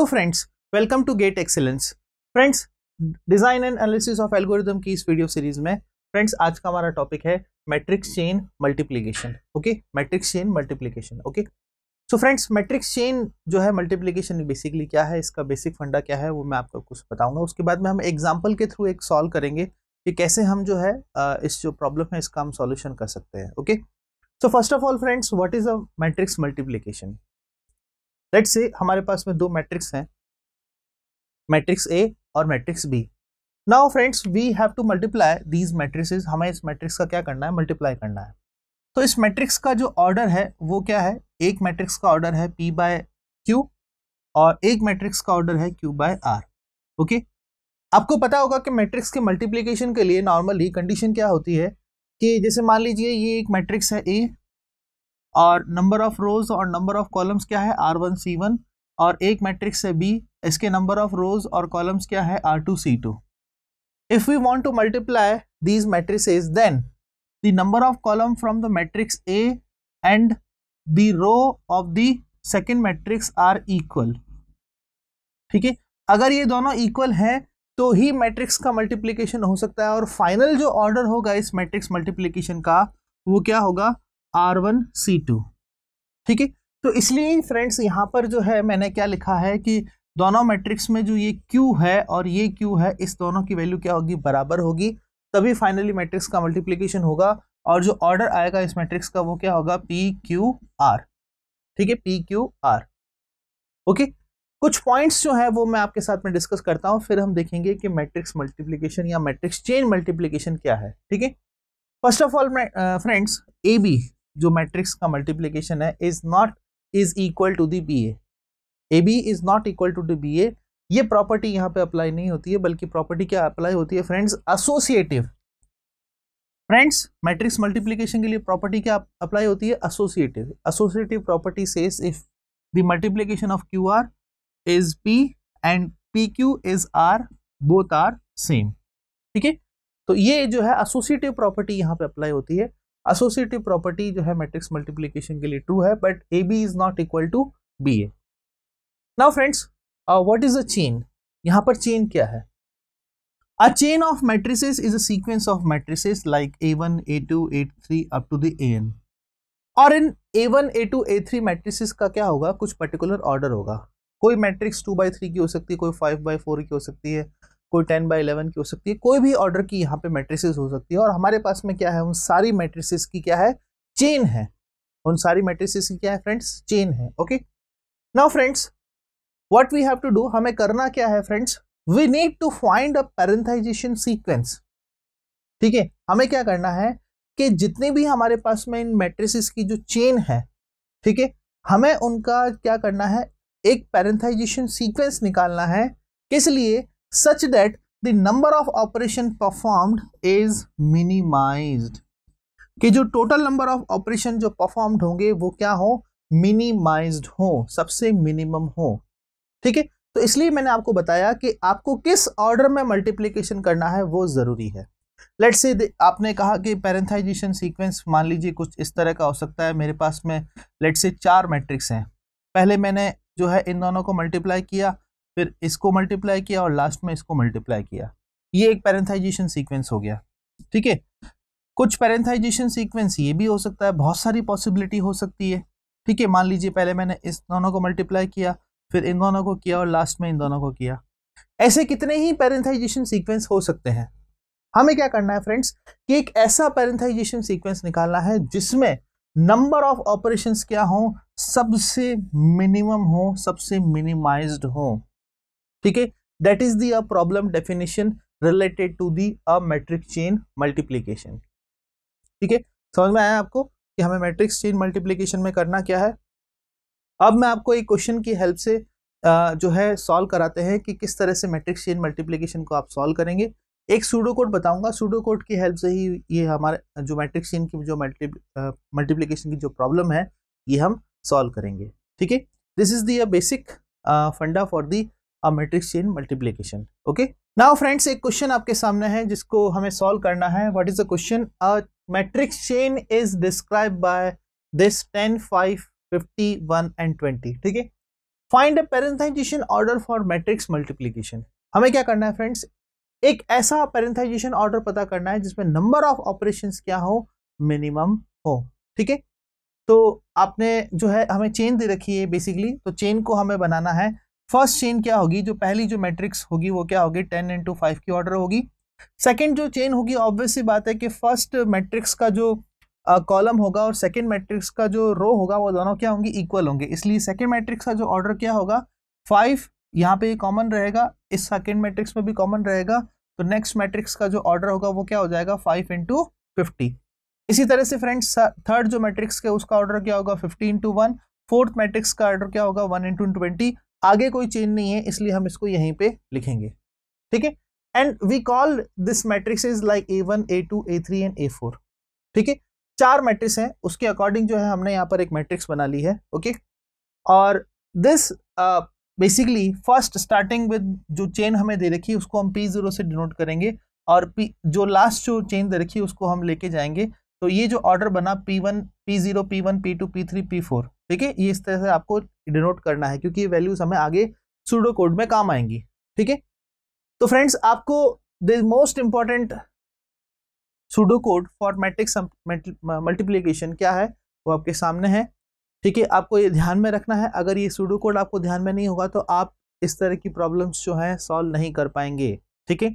Hello friends welcome to GATE excellence friends design and analysis of algorithm की इस video series में friends आज का हमारा टॉपिक है matrix chain multiplication okay matrix chain multiplication okay so friends matrix chain जो है multiplication basically क्या है इसका बेसिक फंडा क्या है वो मैं आपको कुछ बताऊंगा उसके बाद में हम एग्जाम्पल के थ्रू एक सॉल्व करेंगे कि कैसे हम जो है इस जो प्रॉब्लम है इसका हम सॉल्यूशन कर सकते हैं okay so first of all friends what is a matrix multiplication let say हमारे पास में दो मैट्रिक्स हैं मैट्रिक्स ए और matrix B now friends we have to multiply these matrix हमें इस मैट्रिक्स का क्या करना है मल्टीप्लाई करना है तो इस मैट्रिक्स का जो ऑर्डर है वो क्या है एक मैट्रिक्स का ऑर्डर है पी बाय क्यू और एक मैट्रिक्स का ऑर्डर है क्यू बाय आर ओके आपको पता होगा कि मैट्रिक्स के मल्टीप्लीकेशन के लिए नॉर्मली कंडीशन क्या होती है कि जैसे मान लीजिए ये एक मैट्रिक्स है ए और नंबर ऑफ रोज और नंबर ऑफ कॉलम्स क्या है आर वन सी वन और एक मैट्रिक्स है बी इसके नंबर ऑफ रोज और कॉलम्स क्या है R two C two if we want to multiply these matrix then the number of column from the matrix A and the row of the second matrix are equal ठीक है अगर ये दोनों equal हैं तो ही matrix का multiplication हो सकता है और फाइनल जो ऑर्डर होगा इस मैट्रिक्स मल्टीप्लिकेशन का वो क्या होगा आर वन सी टू ठीक है तो इसलिए फ्रेंड्स यहाँ पर जो है मैंने क्या लिखा है कि दोनों मैट्रिक्स में जो ये क्यू है और ये क्यू है इस दोनों की वैल्यू क्या होगी बराबर होगी तभी फाइनली मैट्रिक्स का मल्टीप्लीकेशन होगा और जो ऑर्डर आएगा इस मैट्रिक्स का वो क्या होगा पी क्यू आर ठीक है पी क्यू आर ओके कुछ पॉइंट्स जो है वो मैं आपके साथ में डिस्कस करता हूँ फिर हम देखेंगे कि मैट्रिक्स मल्टीप्लीकेशन या मैट्रिक्स चेन मल्टीप्लीकेशन क्या है ठीक है first of all friends A B जो मैट्रिक्स का मल्टीप्लीकेशन है is not is equal to the B A B is not equal to the B A ये प्रॉपर्टी यहाँ पे अप्लाई नहीं होती है बल्कि प्रॉपर्टी क्या अप्लाई होती है friends associative friends matrix multiplication के लिए प्रॉपर्टी क्या अप्लाई होती है associative associative property says if the multiplication of Q R is P and P Q is R both are same ठीक है तो ये जो है एसोसिएटिव प्रॉपर्टी यहाँ पे अप्लाई होती है एसोसिएटिव प्रॉपर्टी जो है मैट्रिक्स मल्टीप्लीकेशन के लिए ट्रू है but A B is not equal to B A now friends what is a chain यहाँ पर चेन क्या है a chain of matrices is a sequence of matrices like A one A two A three up to the N और इन A one A two A three matrices का क्या होगा कुछ पर्टिकुलर ऑर्डर होगा कोई मैट्रिक्स टू बाई थ्री की हो सकती है कोई फाइव बाई फोर की हो सकती है कोई टेन बाई इलेवन की हो सकती है कोई भी ऑर्डर की यहाँ पे मेट्रिसेस हो सकती है और हमारे पास में क्या है उन सारी मेट्रिसेस की क्या है चेन है उन सारी मेट्रिसेस की क्या है फ्रेंड्स चेन है okay now friends what we have to do हमें करना क्या है friends we need to find a parenthesization sequence ठीक है हमें क्या करना है कि जितने भी हमारे पास में इन मेट्रिस की जो चेन है ठीक है हमें उनका क्या करना है एक पेरेंथाइजेशन सीक्वेंस निकालना है किस लिए such that the number of operation performed is minimized कि जो total number of operation जो performed होंगे वो क्या हो minimized हो सबसे minimum हो ठीक है तो इसलिए मैंने आपको बताया कि आपको किस ऑर्डर में मल्टीप्लीकेशन करना है वो ज़रूरी है लेट से आपने कहा कि पैरेंथाइजेशन सीक्वेंस मान लीजिए कुछ इस तरह का हो सकता है मेरे पास में लेट से चार मैट्रिक्स हैं पहले मैंने जो है इन दोनों को मल्टीप्लाई किया फिर इसको मल्टीप्लाई किया और लास्ट में इसको मल्टीप्लाई किया ये एक पैरेंथाइजेशन सीक्वेंस हो गया ठीक है कुछ पैरेंथाइजेशन सीक्वेंस ये भी हो सकता है बहुत सारी पॉसिबिलिटी हो सकती है ठीक है मान लीजिए पहले मैंने इस दोनों को मल्टीप्लाई किया फिर इन दोनों को किया और लास्ट में इन दोनों को किया ऐसे कितने ही पैरेंथाइजेशन सीक्वेंस हो सकते हैं हमें क्या करना है फ्रेंड्स कि एक ऐसा पैरेंथाइजेशन सीक्वेंस निकालना है जिसमें नंबर ऑफ ऑपरेशंस क्या हो सबसे मिनिमम हो सबसे मिनिमाइज्ड हो ठीक है that is the uh problem definition related to the uh matrix chain multiplication ठीक है समझ में आया आपको कि हमें मैट्रिक्स चेन मल्टीप्लीकेशन में करना क्या है अब मैं आपको एक क्वेश्चन की हेल्प से uh, जो है सॉल्व कराते हैं कि किस तरह से मैट्रिक्स चेन मल्टीप्लीकेशन को आप सॉल्व करेंगे एक सूडो कोड बताऊंगा सूडो कोड की हेल्प से ही ये हमारे जो मैट्रिक्स चेन की जो मल्टीप्लीकेशन uh, की जो प्रॉब्लम है ये हम सॉल्व करेंगे ठीक है this is a basic funda for the uh chain multiplication okay now friends एक क्वेश्चन आपके सामने है जिसको हमें सॉल्व करना है what is the question a matrix chain is describe by this ten five fifty one and twenty ठीक है find a parenthesization order for matrix multiplication हमें क्या करना है फ्रेंड्स एक ऐसा पेरेंथाइजेशन ऑर्डर पता करना है जिसमें नंबर ऑफ ऑपरेशन क्या हो मिनिमम हो ठीक है तो आपने जो है हमें चेन दे रखी है बेसिकली तो चेन को हमें बनाना है फर्स्ट चेन क्या होगी जो पहली जो मैट्रिक्स होगी वो क्या होगी टेन इंटू फाइव की ऑर्डर होगी सेकेंड जो चेन होगी ऑब्वियस सी बात है कि फर्स्ट मैट्रिक्स का जो कॉलम uh, होगा और सेकेंड मैट्रिक्स का जो रो होगा वो दोनों क्या होंगे इक्वल होंगे इसलिए सेकेंड मैट्रिक्स का जो ऑर्डर क्या होगा फाइव यहाँ पे कॉमन रहेगा इस सेकेंड मैट्रिक्स में भी कॉमन रहेगा तो नेक्स्ट मैट्रिक्स का जो ऑर्डर होगा वो क्या हो जाएगा फाइव इंटू फिफ्टी इसी तरह से फ्रेंड्स थर्ड जो मैट्रिक्स के उसका ऑर्डर क्या होगा fifty into one fourth matrix का ऑर्डर क्या होगा वन इंटू ट्वेंटी आगे कोई चेन नहीं है इसलिए हम इसको यहीं पे लिखेंगे ठीक है and we call this matrix is like A one A two A three and A four ठीक है चार मैट्रिक्स हैं उसके अकॉर्डिंग जो है हमने यहाँ पर एक मैट्रिक्स बना ली है ओके okay? और this basically first starting with जो चेन हमें दे रखी है उसको हम पी जीरो से डिनोट करेंगे और पी जो लास्ट जो चेन दे रखी है उसको हम लेके जाएंगे तो ये जो ऑर्डर बना P one P zero P one P two P three P four ठीक है ये इस तरह से आपको डिनोट करना है क्योंकि ये वैल्यूज हमें आगे सूडो कोड में काम आएंगी ठीक है तो फ्रेंड्स आपको the most important pseudo code for matrix multiplication क्या है वो आपके सामने है ठीक है आपको ये ध्यान में रखना है अगर ये सूडो कोड आपको ध्यान में नहीं होगा तो आप इस तरह की प्रॉब्लम्स जो हैं सॉल्व नहीं कर पाएंगे ठीक है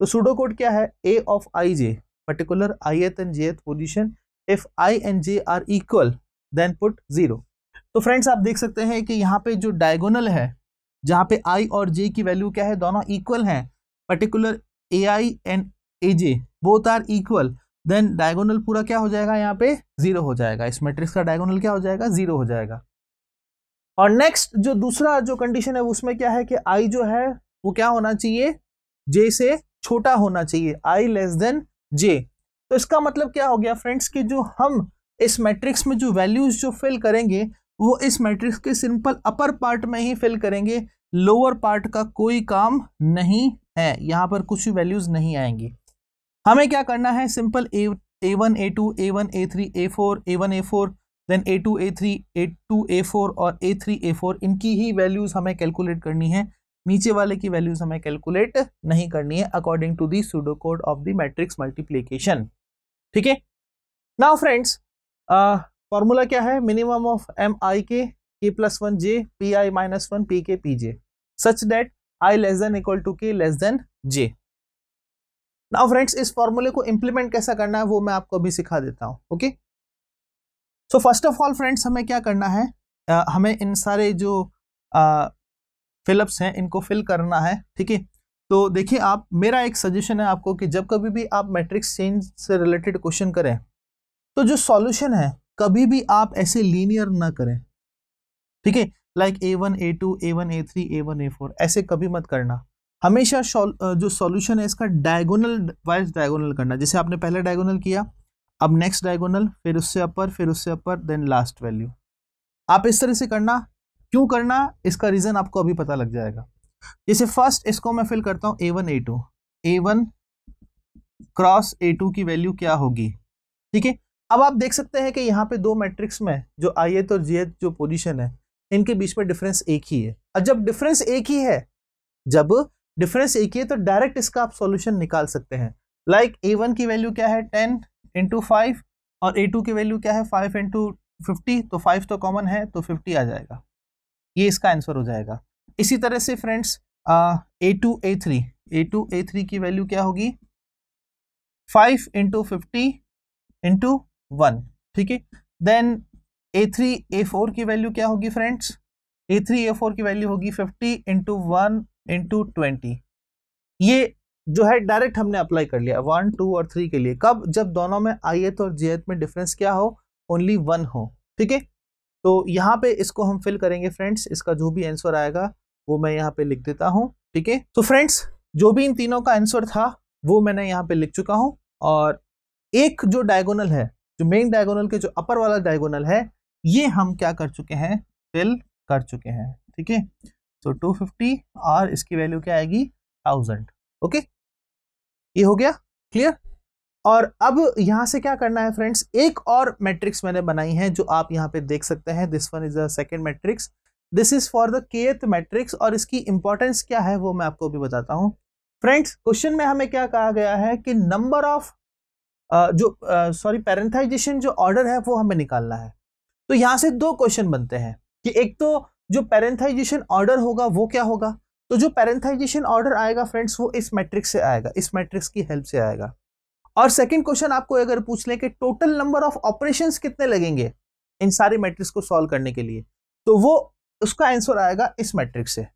तो सूडो कोड क्या है ए of I J particular I एथ and jth position if I and J are equal then put zero तो फ्रेंड्स आप देख सकते हैं कि यहाँ पे जो डायगोनल है जहाँ पे आई और जे की वैल्यू क्या है दोनों इक्वल हैं particular A I and A J both are equal then diagonal पूरा क्या हो जाएगा यहाँ पे जीरो हो जाएगा इस मैट्रिक्स का डायगोनल क्या हो जाएगा जीरो हो जाएगा और नेक्स्ट जो दूसरा जो कंडीशन है उसमें क्या है कि आई जो है वो क्या होना चाहिए जे से छोटा होना चाहिए आई लेस देन जे तो इसका मतलब क्या हो गया फ्रेंड्स कि जो हम इस मैट्रिक्स में जो वैल्यूज जो फिल करेंगे वो इस मैट्रिक्स के सिंपल अपर पार्ट में ही फिल करेंगे लोअर पार्ट का कोई काम नहीं है यहाँ पर कुछ वैल्यूज़ नहीं आएंगे हमें क्या करना है simple A A one A two A one A three A four A one A four then A two A three A two A four और ए थ्री ए फोर इनकी ही वैल्यूज़ हमें calculate करनी है नीचे वाले की values हमें calculate नहीं करनी है according to the pseudo code of the matrix multiplication ठीक है नाउ फ्रेंड्स फॉर्मूला क्या है minimum of M I K K plus one J P I minus one P K P J such that I less than equal to K less than J now friends इस फॉर्मूले को implement कैसा करना है वो मैं आपको अभी सिखा देता हूँ okay so first of all friends हमें क्या करना है आ, हमें इन सारे जो फिलअप्स हैं इनको फिल करना है ठीक है तो देखिए आप मेरा एक सजेशन है आपको कि जब कभी भी आप मैट्रिक्स चेंज से रिलेटेड क्वेश्चन करें तो जो सॉल्यूशन है कभी भी आप ऐसे लीनियर ना करें ठीक है like A one A two A one A three A one A four ऐसे कभी मत करना हमेशा जो सॉल्यूशन है इसका डायगोनल वाइज डायगोनल करना जैसे आपने पहले डायगोनल किया अब नेक्स्ट डायगोनल फिर उससे अपर फिर उससे अपर देन लास्ट वैल्यू आप इस तरह से करना क्यों करना इसका रीज़न आपको अभी पता लग जाएगा जैसे फर्स्ट इसको मैं फिल करता हूँ A one A two A one cross A two की वैल्यू क्या होगी ठीक है अब आप देख सकते हैं कि यहाँ पे दो मैट्रिक्स में जो आई एथ और एथ जो पोजिशन है इनके बीच में डिफरेंस एक ही है और जब डिफरेंस एक ही है जब डिफरेंस एक ही है तो डायरेक्ट इसका आप सॉल्यूशन निकाल सकते हैं लाइक ए वन की वैल्यू क्या है टेन इंटू फाइव और ए टू की वैल्यू क्या है फाइव इंटू फिफ्टी तो फाइव तो कॉमन है तो फिफ्टी आ जाएगा ये इसका आंसर हो जाएगा इसी तरह से friends A two A three A two A three की वैल्यू क्या होगी five into fifty into one ठीक है then A three A four की वैल्यू क्या होगी friends A three A four की वैल्यू होगी fifty into one into twenty ये जो है डायरेक्ट हमने अप्लाई कर लिया वन टू और थ्री के लिए कब जब दोनों में आई एथ और जी एथ में डिफरेंस क्या हो ओनली वन हो ठीक है तो यहाँ पे इसको हम फिल करेंगे फ्रेंड्स इसका जो भी आंसर आएगा वो मैं यहाँ पे लिख देता हूँ ठीक है तो फ्रेंड्स जो भी इन तीनों का आंसर था वो मैंने यहाँ पे लिख चुका हूँ और एक जो डायगोनल है जो मेन डायगोनल के जो अपर वाला डायगोनल है ये हम क्या कर चुके हैं फिल कर चुके हैं ठीक है तो टू फिफ्टी और इसकी वैल्यू क्या आएगी थाउजेंड ओके ये हो गया क्लियर और अब यहां से क्या करना है फ्रेंड्स एक और मैट्रिक्स मैंने बनाई है जो आप यहाँ पे देख सकते हैं this one is the second matrix this is for the kth matrix और इसकी इंपॉर्टेंस क्या है वो मैं आपको भी बताता हूँ फ्रेंड्स क्वेश्चन में हमें क्या कहा गया है कि नंबर ऑफ जो सॉरी पेरेंथाइजेशन जो ऑर्डर है वो हमें निकालना है तो यहाँ से दो क्वेश्चन बनते हैं कि एक तो जो पैरेंथाइजेशन ऑर्डर होगा वो क्या होगा तो जो पेरेंथाइजेशन ऑर्डर आएगा फ्रेंड्स वो इस मैट्रिक्स से आएगा इस मैट्रिक्स की हेल्प से आएगा और सेकंड क्वेश्चन आपको अगर पूछ लें कि टोटल नंबर ऑफ ऑपरेशंस कितने लगेंगे इन सारे मैट्रिक्स को सॉल्व करने के लिए तो वो उसका आंसर आएगा इस मैट्रिक्स से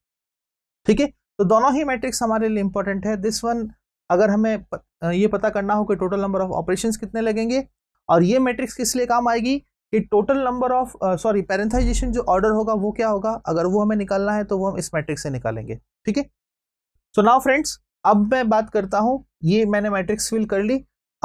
ठीक है तो दोनों ही मैट्रिक्स हमारे लिए इंपॉर्टेंट है दिस वन अगर हमें ये पता करना हो कि टोटल नंबर ऑफ ऑपरेशंस कितने लगेंगे और ये मैट्रिक्स किस लिए काम आएगी कि total number of sorry parenthesization जो ऑर्डर होगा वो क्या होगा अगर वो हमें निकालना है तो वो हम इस मैट्रिक्स से निकालेंगे ठीक है सो नाउ फ्रेंड्स अब मैं बात करता हूँ ये मैंने मैट्रिक्स फिल कर ली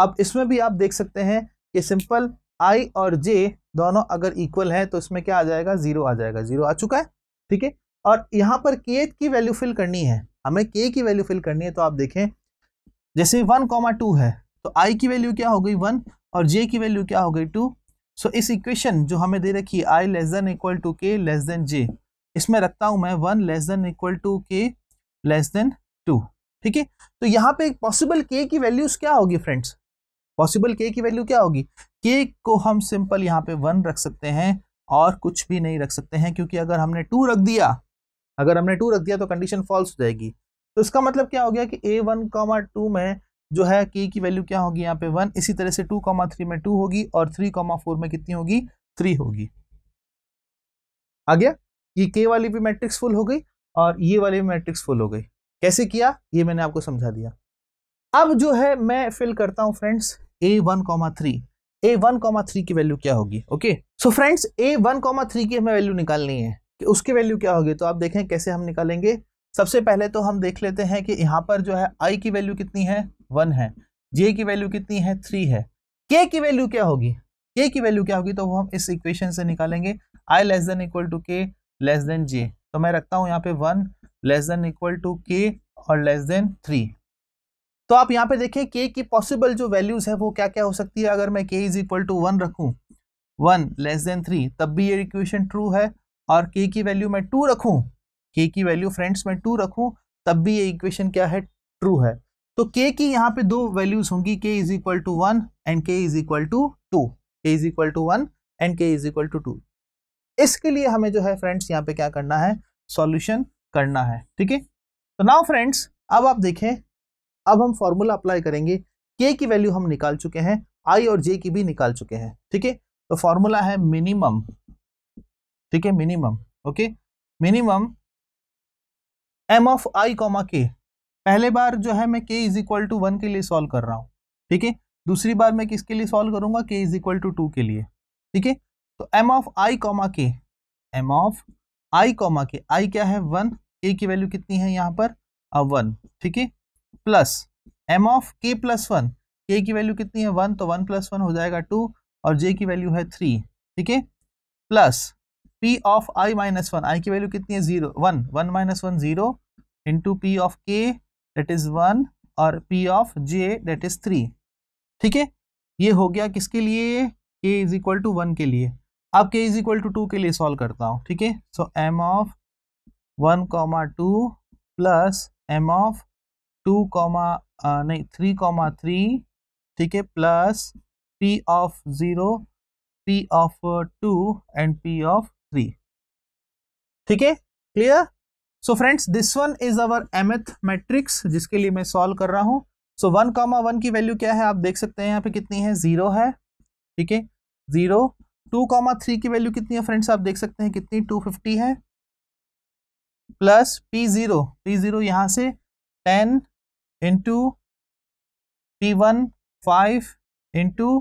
अब इसमें भी आप देख सकते हैं कि सिंपल आई और जे दोनों अगर इक्वल हैं तो इसमें क्या आ जाएगा जीरो आ जाएगा जीरो आ चुका है ठीक है और यहाँ पर के की वैल्यू फिल करनी है हमें के की वैल्यू फिल करनी है तो आप देखें जैसे वन कॉमा टू है तो आई की वैल्यू क्या हो गई वन और जे की वैल्यू क्या हो गई टू सो so, इस इक्वेशन जो हमें दे रखी है I less than equal to K less than J इसमें रखता हूं मैं one less than equal to K less than two ठीक है तो यहाँ पे पॉसिबल के की वैल्यूज क्या होगी फ्रेंड्स पॉसिबल के की वैल्यू क्या होगी के को हम सिंपल यहाँ पे वन रख सकते हैं और कुछ भी नहीं रख सकते हैं क्योंकि अगर हमने टू रख दिया अगर हमने टू रख दिया तो कंडीशन फॉल्स हो जाएगी तो इसका मतलब क्या हो गया कि ए वन कॉमा टू में जो है के की वैल्यू क्या होगी यहाँ पे वन इसी तरह से टू कॉमा थ्री में टू होगी और थ्री कॉमा फोर में कितनी होगी थ्री होगी आ गया ये के वाली भी मैट्रिक्स फुल हो गई और ये वाली भी मैट्रिक्स फुल हो गई कैसे किया ये मैंने आपको समझा दिया अब जो है मैं फिल करता हूँ friends A one comma three A one comma three की वैल्यू क्या होगी okay so friends A one comma three की हमें वैल्यू निकालनी है कि उसकी वैल्यू क्या होगी तो आप देखें कैसे हम निकालेंगे सबसे पहले तो हम देख लेते हैं कि यहाँ पर जो है आई की वैल्यू कितनी है वन है जे की वैल्यू कितनी है थ्री है के की वैल्यू क्या होगी के की वैल्यू क्या होगी तो वो हम इस इक्वेशन से निकालेंगे I less than equal to K less than J तो मैं रखता हूँ यहाँ पे one less than equal to K और लेस देन थ्री तो आप यहाँ पे देखें के की पॉसिबल जो वैल्यूज है वो क्या क्या हो सकती है अगर मैं K is equal to one रखूँ वन लेस देन थ्री तब भी ये इक्वेशन ट्रू है और के की वैल्यू मैं टू रखूँ के की वैल्यू फ्रेंड्स मैं टू रखू तब भी ये इक्वेशन क्या है ट्रू है तो के की यहाँ पे दो वैल्यूज होंगी K is equal to one and K is equal to two K is equal to one and K is equal to two इसके लिए हमें जो है फ्रेंड्स यहाँ पे क्या करना है सॉल्यूशन करना है ठीक है तो नाउ फ्रेंड्स अब आप देखें अब हम फॉर्मूला अप्लाई करेंगे के की वैल्यू हम निकाल चुके हैं आई और जे की भी निकाल चुके हैं ठीक है तो फॉर्मूला है मिनिमम ठीक है minimum okay minimum M of I comma K पहले बार जो है मैं K is equal to one के लिए सॉल्व कर रहा हूँ ठीक है दूसरी बार मैं किसके लिए सॉल्व करूंगा के इज इक्वल टू टू के लिए ठीक है तो M of I comma K M of I comma K I क्या है वन के की वैल्यू कितनी है यहाँ पर वन ठीक है plus M of K plus one K की वैल्यू कितनी है वन तो वन प्लस वन हो जाएगा टू और जे की वैल्यू है थ्री ठीक है plus P of I minus one I की वैल्यू कितनी है zero one one minus one zero into P of K that is one और P of J that is three ठीक है ये हो गया किसके लिए के इज इक्वल टू वन के लिए अब के इज इक्वल टू टू के लिए सॉल्व करता हूँ ठीक है so M of one comma two plus M of two comma नहीं थ्री कॉमा थ्री ठीक है plus P of zero P of two and P of three ठीक है clear so friends this one is our Mth matrix जिसके लिए मैं solve कर रहा हूं सो वन कामा वन की वैल्यू क्या है आप देख सकते हैं यहाँ पे कितनी है जीरो है ठीक है जीरो टू कामा थ्री की वैल्यू कितनी है फ्रेंड्स आप देख सकते हैं कितनी टू फिफ्टी है plus P zero P zero यहाँ से ten into P one five into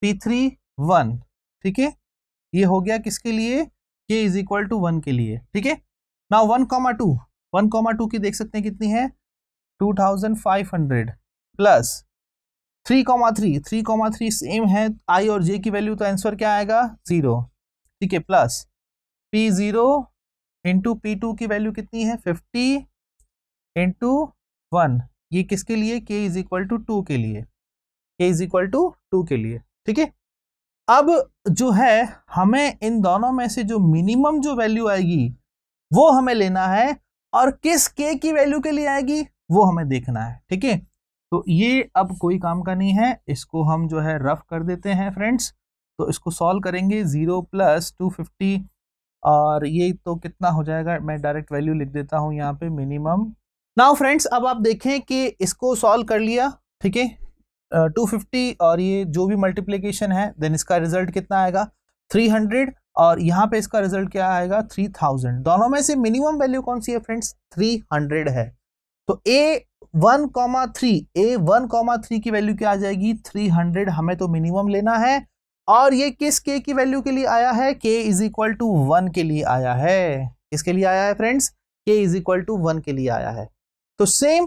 P three one ठीक है ये हो गया किसके लिए के इज इक्वल टू वन के लिए ठीक है ना one comma two one comma two की देख सकते हैं कितनी है two thousand five hundred plus three comma three three comma three same है आई और जे की वैल्यू तो आंसर क्या आएगा जीरो ठीक है plus P zero into P two की वैल्यू कितनी है फिफ्टी इंटू वन ये किसके लिए के इज इक्वल टू टू के लिए के इज इक्वल टू टू के लिए ठीक है अब जो है हमें इन दोनों में से जो मिनिमम जो वैल्यू आएगी वो हमें लेना है और किस के की वैल्यू के लिए आएगी वो हमें देखना है ठीक है तो ये अब कोई काम का नहीं है इसको हम जो है रफ कर देते हैं फ्रेंड्स तो इसको सॉल्व करेंगे ज़ीरो प्लस टू फिफ्टी और ये तो कितना हो जाएगा मैं डायरेक्ट वैल्यू लिख देता हूँ यहाँ पे मिनिमम नाउ फ्रेंड्स अब आप देखें कि इसको सॉल्व कर लिया ठीक है टू फिफ्टी और ये जो भी मल्टीप्लीकेशन है देन इसका रिजल्ट कितना आएगा थ्री हंड्रेड और यहाँ पे इसका रिजल्ट क्या आएगा थ्री थाउजेंड दोनों में से मिनिमम वैल्यू कौन सी है फ्रेंड्स थ्री हंड्रेड है तो A one comma three A one comma three की वैल्यू क्या आ जाएगी थ्री हंड्रेड हमें तो मिनिमम लेना है और ये किस के की वैल्यू के लिए आया है के इज इक्वल टू वन के लिए आया है किसके लिए आया है फ्रेंड्स के इज इक्वल टू वन के लिए आया है तो सेम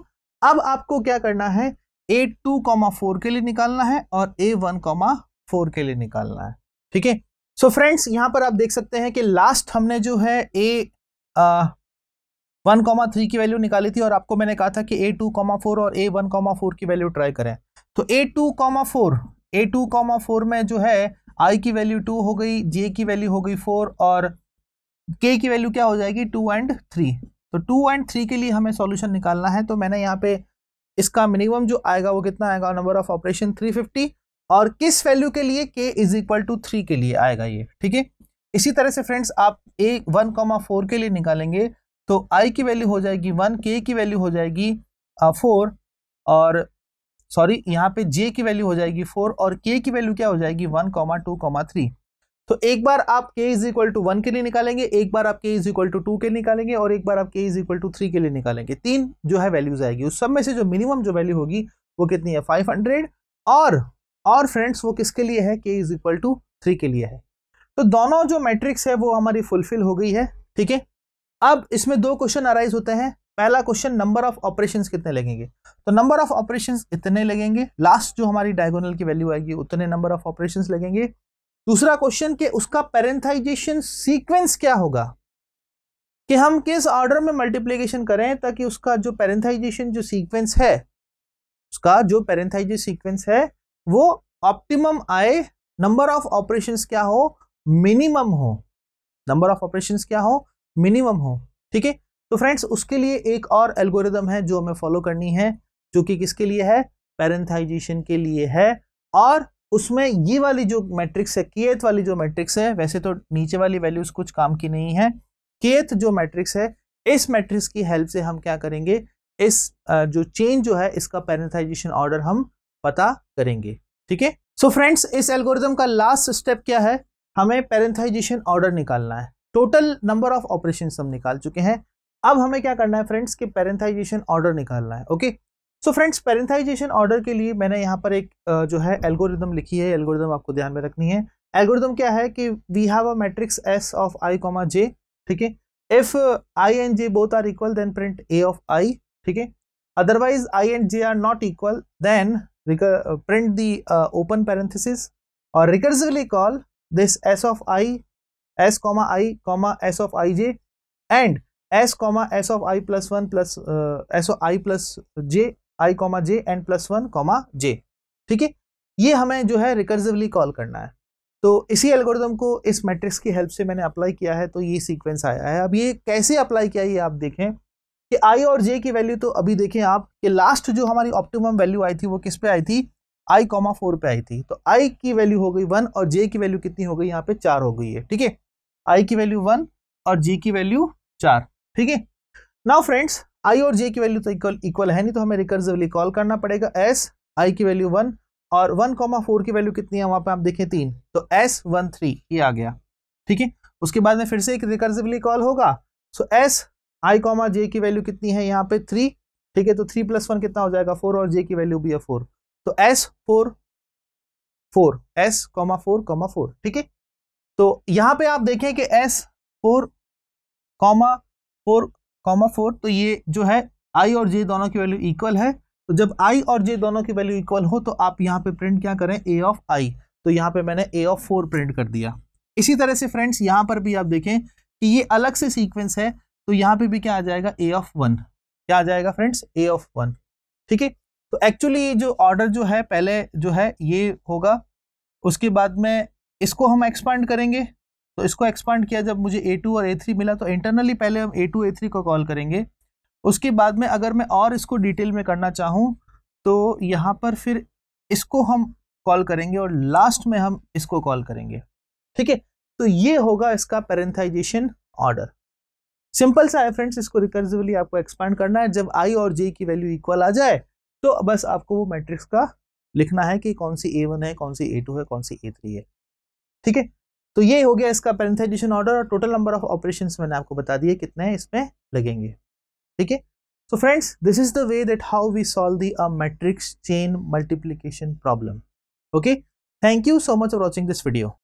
अब आपको क्या करना है ए टू कॉमा फोर के लिए निकालना है और ए वन कॉमा फोर के लिए निकालना है ठीक है सो फ्रेंड्स यहाँ पर आप देख सकते हैं कि लास्ट हमने जो है ए वन कॉमा थ्री की वैल्यू निकाली थी और आपको मैंने कहा था कि ए टू कॉमा फोर और ए वन कॉमा फोर की वैल्यू ट्राई करें तो A two comma four A two comma four में जो है आई की वैल्यू टू हो गई जे की वैल्यू हो गई फोर और के की वैल्यू क्या हो जाएगी टू एंड थ्री तो टू एंड थ्री के लिए हमें सॉल्यूशन निकालना है तो मैंने यहाँ पे इसका मिनिमम जो आएगा वो कितना आएगा नंबर ऑफ ऑपरेशन 350 और किस वैल्यू के लिए के इज इक्वल टू थ्री के लिए आएगा ये ठीक है इसी तरह से फ्रेंड्स आप ए वन कॉमा फोर के लिए निकालेंगे तो आई की वैल्यू हो जाएगी वन के की वैल्यू हो जाएगी फोर uh, और सॉरी यहाँ पे जे की वैल्यू हो जाएगी फोर और के की वैल्यू क्या हो जाएगी one comma two comma three तो एक बार आप k is equal to one के लिए निकालेंगे एक बार आप k is equal to two के लिए निकालेंगे और एक बार आप k is equal to three के लिए निकालेंगे तीन जो है वैल्यूज आएगी उस सब में से जो मिनिमम जो वैल्यू होगी वो कितनी है फाइव हंड्रेड और और फ्रेंड्स वो किसके लिए है k is equal to three के लिए है तो दोनों जो मैट्रिक्स है वो हमारी फुलफिल हो गई है ठीक है अब इसमें दो क्वेश्चन अराइज होते हैं पहला क्वेश्चन नंबर ऑफ ऑपरेशंस कितने लगेंगे तो नंबर ऑफ ऑपरेशंस इतने लगेंगे लास्ट जो हमारी डायगोनल की वैल्यू आएगी उतने नंबर ऑफ ऑपरेशंस लगेंगे दूसरा क्वेश्चन कि उसका पेरेंथाइजेशन सीक्वेंस क्या होगा कि हम किस ऑर्डर में मल्टीप्लीकेशन करें ताकि उसका जो पेरेंथाइजेशन जो सीक्वेंस है उसका जो पेरेंथाइज सीक्वेंस है वो ऑप्टिमम आए नंबर ऑफ ऑपरेशन क्या हो मिनिमम हो नंबर ऑफ ऑपरेशन क्या हो मिनिमम हो ठीक है तो फ्रेंड्स उसके लिए एक और एल्गोरिदम है जो हमें फॉलो करनी है जो कि किसके लिए है पेरेंथाइजेशन के लिए है और उसमें ये वाली जो मैट्रिक्स है केथ वाली जो मैट्रिक्स है वैसे तो नीचे वाली वैल्यूज कुछ काम की नहीं है केथ जो मैट्रिक्स है इस मैट्रिक्स की हेल्प से हम क्या करेंगे इस जो चेंज जो है इसका पैरेंथाइजेशन ऑर्डर हम पता करेंगे ठीक है सो फ्रेंड्स इस एल्गोरिज्म का लास्ट स्टेप क्या है हमें पैरेंथाइजेशन ऑर्डर निकालना है टोटल नंबर ऑफ ऑपरेशन हम निकाल चुके हैं अब हमें क्या करना है फ्रेंड्स कि पैरेंथाइजेशन ऑर्डर निकालना है okay so friends parenthesization order के लिए मैंने यहाँ पर एक जो है एल्गोरिदम लिखी है एल्गोरिदम आपको ध्यान में रखनी है एल्गोरिदम क्या है कि we have a matrix S of I comma J ठीक है if I and J both are equal then print A of I ठीक है otherwise I and J are not equal then print the open parenthesis और recursively call this S of I S comma I comma S of I J and S comma S of I plus one plus S of I plus J I comma J N plus one comma J ठीक है ये हमें जो है recursively call करना है तो इसी एल्गोरिदम को इस मैट्रिक्स की हेल्प से मैंने अप्लाई किया है तो ये सीक्वेंस आया है अब ये कैसे अप्लाई किया ये आप देखें कि आई और जे की वैल्यू तो अभी देखें आप कि लास्ट जो हमारी ऑप्टिमम वैल्यू आई थी वो किस पे आई थी आई कॉमा फोर पे आई थी तो आई की वैल्यू हो गई वन और जे की वैल्यू कितनी हो गई यहाँ पे चार हो गई है ठीक है आई की वैल्यू वन और जे की वैल्यू चार ठीक है नाउ फ्रेंड्स आई और जे की वैल्यू तो इक्वल इक्वल है नहीं तो हमें रिकर्सिवली कॉल करना पड़ेगा एस आई की वैल्यू वन और वन कॉमा फोर की वैल्यू कितनी है वहां पे आप देखें तीन तो एस वन थ्री ये आ गया ठीक है उसके बाद में फिर से एक रिकर्सिवली कॉल होगा सो एस आई कॉमा जे की वैल्यू कितनी है यहाँ पे थ्री ठीक है तो थ्री प्लस वन कितना हो जाएगा फोर और जे की वैल्यू भी है फोर तो S four four S comma four comma four ठीक है तो यहाँ पे आप देखें कि S four comma four comma four तो ये जो है आई और जे दोनों की वैल्यू इक्वल है तो जब आई और जे दोनों की वैल्यू इक्वल हो तो आप यहाँ पे प्रिंट क्या करें ए ऑफ आई तो यहाँ पे मैंने ए ऑफ फोर प्रिंट कर दिया इसी तरह से फ्रेंड्स यहाँ पर भी आप देखें कि ये अलग से सीक्वेंस है तो यहाँ पे भी क्या आ जाएगा ए ऑफ वन क्या आ जाएगा फ्रेंड्स ए ऑफ वन ठीक है तो एक्चुअली जो ऑर्डर जो है पहले जो है ये होगा उसके बाद में इसको हम एक्सपांड करेंगे तो इसको एक्सपांड किया जब मुझे ए टू और ए थ्री मिला तो इंटरनली पहले हम ए टू ए थ्री को कॉल करेंगे उसके बाद में अगर मैं और इसको डिटेल में करना चाहूँ तो यहाँ पर फिर इसको हम कॉल करेंगे और लास्ट में हम इसको कॉल करेंगे ठीक है तो ये होगा इसका पेरेंथाइजेशन ऑर्डर सिंपल सा है फ्रेंड्स इसको रिकर्सिवली आपको एक्सपांड करना है जब आई और जे की वैल्यू इक्वल आ जाए तो बस आपको वो मैट्रिक्स का लिखना है कि कौन सी ए वन है कौन सी ए टू है कौन सी ए थ्री है ठीक है तो ये हो गया इसका पेरेंथाइजेशन ऑर्डर और टोटल नंबर ऑफ ऑपरेशन मैंने आपको बता दिए कितने इसमें लगेंगे ठीक है so friends this is the way that how we solve the a matrix chain multiplication problem okay thank you so much for watching this video